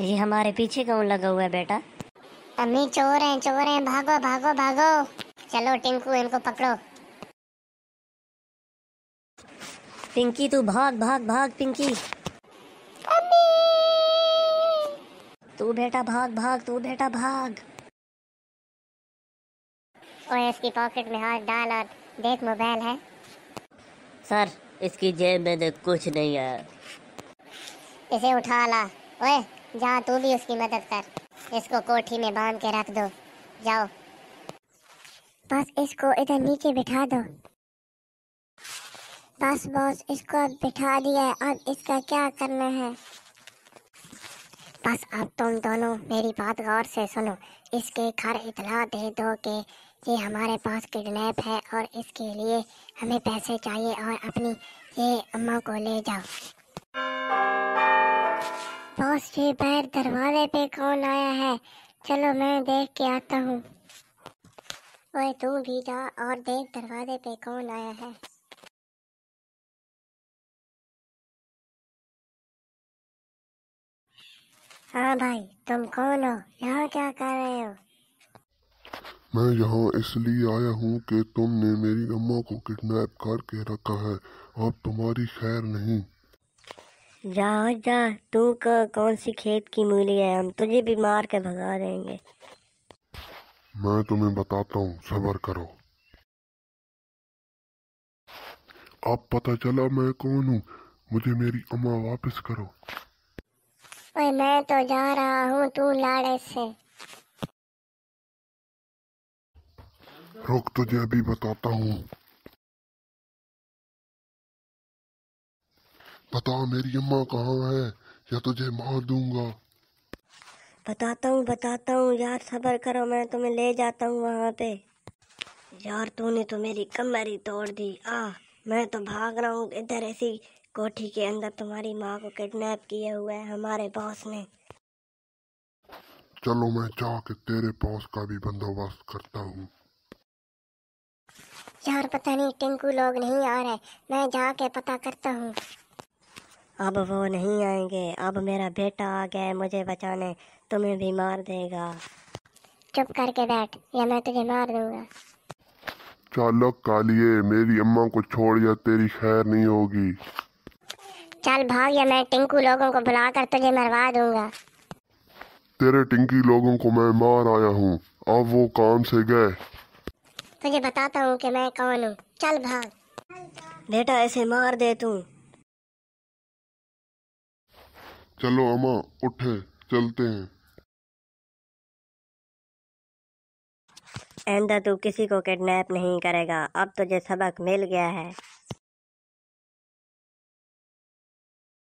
ये हमारे पीछे कौन लगा हुआ है बेटा अम्मी चोर हैं चोर हैं भागो भागो भागो चलो टिंकू इनको पकड़ो पिंकी तू भाग भाग भाग पिंकी तू बेटा भाग भाग तू बेटा भाग ओए इसकी पॉकेट में हाथ डाल और देख मोबाइल है सर इसकी जेब में तो कुछ नहीं है इसे उठा ला ओए जा तू भी उसकी मदद कर इसको कोठी में बांध के रख दो जाओ बस इसको इधर नीचे बिठा दो बस बॉस इसको बिठा दिया है अब इसका क्या करना है बस अब तुम दोनों मेरी बात गौर से सुनो इसके घर इतला दे दो कि ये हमारे पास किडनैप है और इसके लिए हमें पैसे चाहिए और अपनी ये अम्मा को ले जाओ पास के बाहर दरवाजे पे कौन आया है चलो मैं देख के आता हूँ ओए तू भी जा और देख दरवाजे पे कौन आया है हाँ भाई तुम कौन हो यहाँ क्या कर रहे हो मैं यहाँ इसलिए आया हूँ कि तुमने मेरी अम्मा को किडनैप करके रखा है अब तुम्हारी खैर नहीं जा जा तू का कौन सी खेत की मूली है हम तुझे बीमार कर भगा देंगे मैं तुम्हें बताता हूँ सबर करो अब पता चला मैं कौन हूँ मुझे मेरी अम्मा वापस करो ओए मैं तो जा रहा हूँ तू लाड़े से रुक तुझे अभी बताता हूँ बता मेरी अम्मा कहाँ है या तुझे मार दूंगा बताता हूँ बताता हूँ यार सबर करो मैं तुम्हें ले जाता हूँ वहाँ पे यार तूने तो मेरी कमर ही तोड़ दी आ मैं तो भाग रहा हूँ इधर ऐसी कोठी के अंदर तुम्हारी माँ को किडनैप किए हुए है हमारे बॉस ने चलो मैं चाह के तेरे बॉस का भी बंदोबस्त करता हूँ यार पता नहीं टिंकू लोग नहीं आ रहे मैं जाके पता करता हूँ अब वो नहीं आएंगे अब मेरा बेटा आ गया है मुझे बचाने तुम्हें भी मार देगा चुप करके बैठ या मैं तुझे मार दूंगा चल कालिए मेरी अम्मा को छोड़ या तेरी खैर नहीं होगी चल भाग या मैं टिंकू लोगों को बुलाकर तुझे मरवा दूंगा तेरे टिंकी लोगों को मैं मार आया हूँ अब वो काम से गए तुझे बताता हूँ कि मैं कौन हूँ चल भाग बेटा ऐसे मार दे तू चलो अमा उठे चलते हैं आंदा तू किसी को किडनैप नहीं करेगा अब तुझे सबक मिल गया है